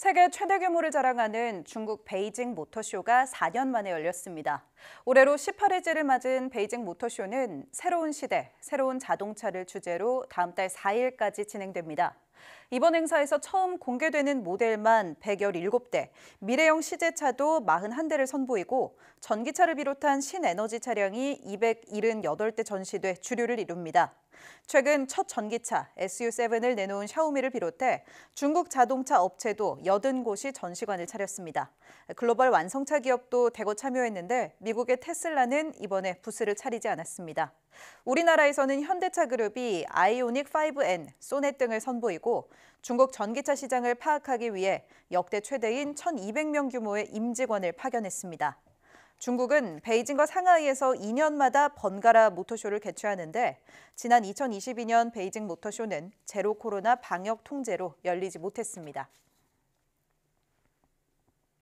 세계 최대 규모를 자랑하는 중국 베이징 모터쇼가 4년 만에 열렸습니다. 올해로 18회째를 맞은 베이징 모터쇼는 새로운 시대, 새로운 자동차를 주제로 다음 달 4일까지 진행됩니다. 이번 행사에서 처음 공개되는 모델만 117대, 미래형 시제차도 41대를 선보이고 전기차를 비롯한 신에너지 차량이 278대 전시돼 주류를 이룹니다. 최근 첫 전기차 SU7을 내놓은 샤오미를 비롯해 중국 자동차 업체도 80곳이 전시관을 차렸습니다. 글로벌 완성차 기업도 대거 참여했는데 미국의 테슬라는 이번에 부스를 차리지 않았습니다. 우리나라에서는 현대차 그룹이 아이오닉 5N, 소넷 등을 선보이고 중국 전기차 시장을 파악하기 위해 역대 최대인 1,200명 규모의 임직원을 파견했습니다. 중국은 베이징과 상하이에서 2년마다 번갈아 모터쇼를 개최하는데 지난 2022년 베이징 모터쇼는 제로 코로나 방역 통제로 열리지 못했습니다.